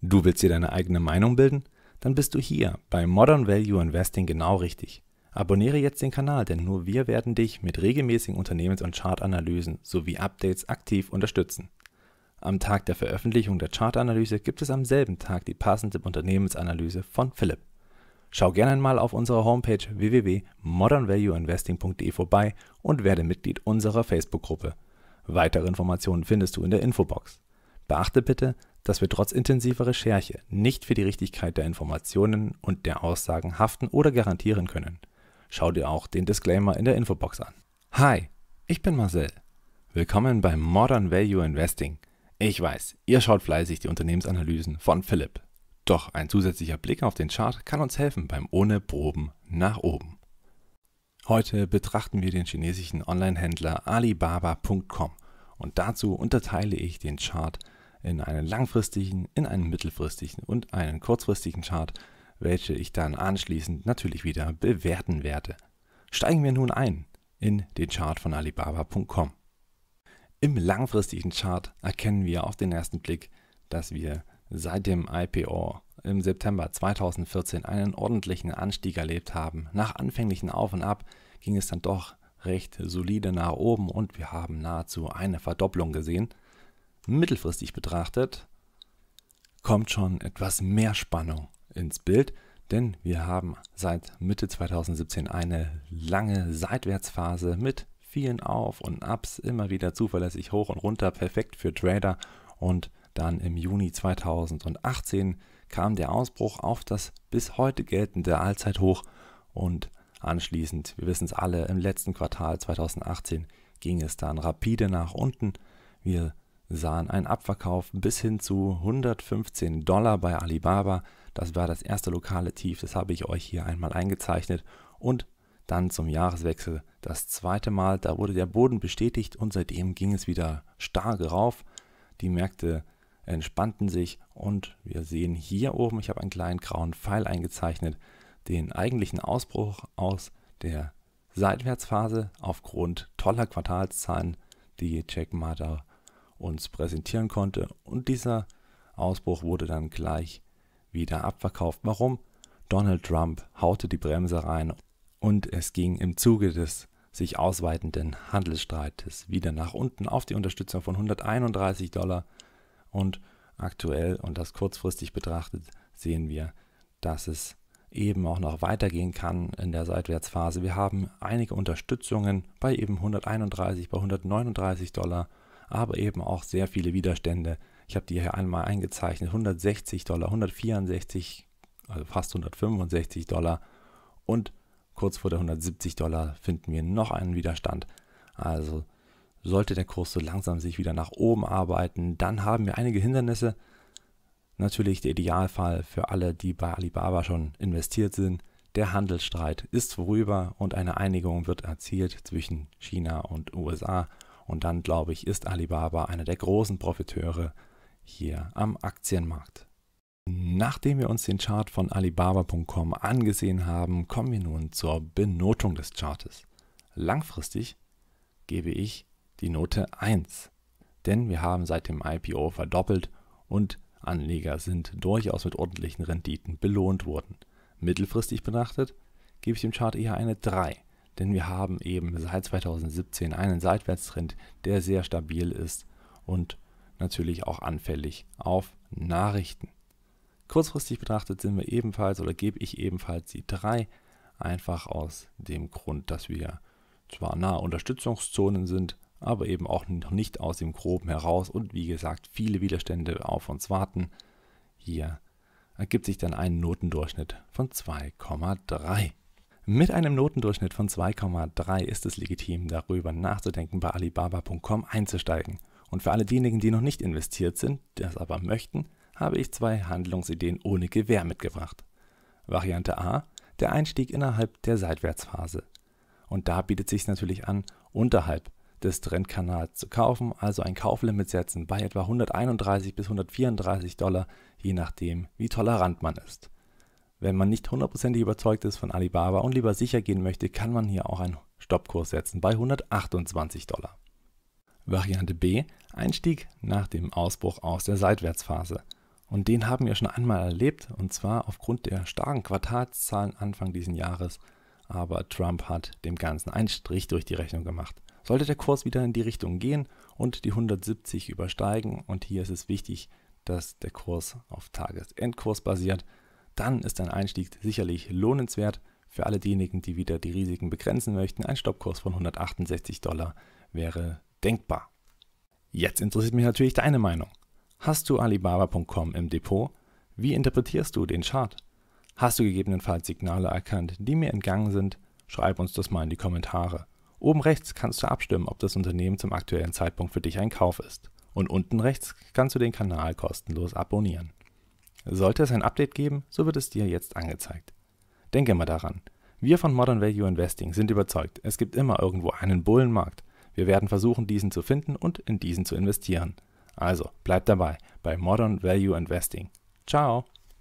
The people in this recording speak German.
Du willst dir deine eigene Meinung bilden? Dann bist du hier bei Modern Value Investing genau richtig. Abonniere jetzt den Kanal, denn nur wir werden dich mit regelmäßigen Unternehmens- und Chartanalysen sowie Updates aktiv unterstützen. Am Tag der Veröffentlichung der Chartanalyse gibt es am selben Tag die passende Unternehmensanalyse von Philipp. Schau gerne einmal auf unserer Homepage www.modernvalueinvesting.de vorbei und werde Mitglied unserer Facebook-Gruppe. Weitere Informationen findest du in der Infobox. Beachte bitte, dass wir trotz intensiver Recherche nicht für die Richtigkeit der Informationen und der Aussagen haften oder garantieren können. Schau dir auch den Disclaimer in der Infobox an. Hi, ich bin Marcel. Willkommen bei Modern Value Investing. Ich weiß, ihr schaut fleißig die Unternehmensanalysen von Philipp. Doch ein zusätzlicher Blick auf den Chart kann uns helfen beim ohne Proben nach oben. Heute betrachten wir den chinesischen Online-Händler Alibaba.com und dazu unterteile ich den Chart in einen langfristigen, in einen mittelfristigen und einen kurzfristigen Chart, welche ich dann anschließend natürlich wieder bewerten werde. Steigen wir nun ein in den Chart von Alibaba.com. Im langfristigen Chart erkennen wir auf den ersten Blick, dass wir seit dem IPO im September 2014 einen ordentlichen Anstieg erlebt haben. Nach anfänglichen Auf und Ab ging es dann doch recht solide nach oben und wir haben nahezu eine Verdopplung gesehen mittelfristig betrachtet kommt schon etwas mehr Spannung ins Bild, denn wir haben seit Mitte 2017 eine lange Seitwärtsphase mit vielen Auf- und Ups, immer wieder zuverlässig hoch und runter, perfekt für Trader und dann im Juni 2018 kam der Ausbruch auf das bis heute geltende Allzeithoch und anschließend, wir wissen es alle, im letzten Quartal 2018 ging es dann rapide nach unten. Wir sahen einen Abverkauf bis hin zu 115 Dollar bei Alibaba. Das war das erste lokale Tief, das habe ich euch hier einmal eingezeichnet. Und dann zum Jahreswechsel das zweite Mal, da wurde der Boden bestätigt und seitdem ging es wieder stark rauf. Die Märkte entspannten sich und wir sehen hier oben, ich habe einen kleinen grauen Pfeil eingezeichnet, den eigentlichen Ausbruch aus der Seitwärtsphase aufgrund toller Quartalszahlen, die Jack Ma uns präsentieren konnte. Und dieser Ausbruch wurde dann gleich wieder abverkauft. Warum? Donald Trump haute die Bremse rein und es ging im Zuge des sich ausweitenden Handelsstreites wieder nach unten auf die Unterstützung von 131 Dollar und aktuell und das kurzfristig betrachtet sehen wir, dass es eben auch noch weitergehen kann in der Seitwärtsphase. Wir haben einige Unterstützungen bei eben 131, bei 139 Dollar aber eben auch sehr viele Widerstände. Ich habe die hier einmal eingezeichnet, 160 Dollar, 164, also fast 165 Dollar und kurz vor der 170 Dollar finden wir noch einen Widerstand. Also sollte der Kurs so langsam sich wieder nach oben arbeiten, dann haben wir einige Hindernisse. Natürlich der Idealfall für alle, die bei Alibaba schon investiert sind. Der Handelsstreit ist vorüber und eine Einigung wird erzielt zwischen China und USA und dann, glaube ich, ist Alibaba einer der großen Profiteure hier am Aktienmarkt. Nachdem wir uns den Chart von Alibaba.com angesehen haben, kommen wir nun zur Benotung des Chartes. Langfristig gebe ich die Note 1, denn wir haben seit dem IPO verdoppelt und Anleger sind durchaus mit ordentlichen Renditen belohnt worden. Mittelfristig betrachtet gebe ich dem Chart eher eine 3, denn wir haben eben seit 2017 einen Seitwärtstrend, der sehr stabil ist und natürlich auch anfällig auf Nachrichten. Kurzfristig betrachtet sind wir ebenfalls oder gebe ich ebenfalls die 3, einfach aus dem Grund, dass wir zwar nahe Unterstützungszonen sind, aber eben auch noch nicht aus dem Groben heraus und wie gesagt, viele Widerstände auf uns warten. Hier ergibt sich dann ein Notendurchschnitt von 2,3. Mit einem Notendurchschnitt von 2,3 ist es legitim, darüber nachzudenken, bei Alibaba.com einzusteigen. Und für alle diejenigen, die noch nicht investiert sind, das aber möchten, habe ich zwei Handlungsideen ohne Gewähr mitgebracht. Variante A, der Einstieg innerhalb der Seitwärtsphase. Und da bietet sich natürlich an, unterhalb des Trendkanals zu kaufen, also ein Kauflimit setzen bei etwa 131 bis 134 Dollar, je nachdem, wie tolerant man ist. Wenn man nicht hundertprozentig überzeugt ist von Alibaba und lieber sicher gehen möchte, kann man hier auch einen Stoppkurs setzen bei 128 Dollar. Variante B, Einstieg nach dem Ausbruch aus der Seitwärtsphase. Und den haben wir schon einmal erlebt, und zwar aufgrund der starken Quartalszahlen Anfang dieses Jahres. Aber Trump hat dem Ganzen einen Strich durch die Rechnung gemacht. Sollte der Kurs wieder in die Richtung gehen und die 170 übersteigen, und hier ist es wichtig, dass der Kurs auf Tagesendkurs basiert, dann ist ein Einstieg sicherlich lohnenswert für alle diejenigen, die wieder die Risiken begrenzen möchten. Ein Stoppkurs von 168 Dollar wäre denkbar. Jetzt interessiert mich natürlich deine Meinung. Hast du Alibaba.com im Depot? Wie interpretierst du den Chart? Hast du gegebenenfalls Signale erkannt, die mir entgangen sind? Schreib uns das mal in die Kommentare. Oben rechts kannst du abstimmen, ob das Unternehmen zum aktuellen Zeitpunkt für dich ein Kauf ist. Und unten rechts kannst du den Kanal kostenlos abonnieren. Sollte es ein Update geben, so wird es dir jetzt angezeigt. Denke mal daran. Wir von Modern Value Investing sind überzeugt, es gibt immer irgendwo einen Bullenmarkt. Wir werden versuchen, diesen zu finden und in diesen zu investieren. Also, bleib dabei bei Modern Value Investing. Ciao!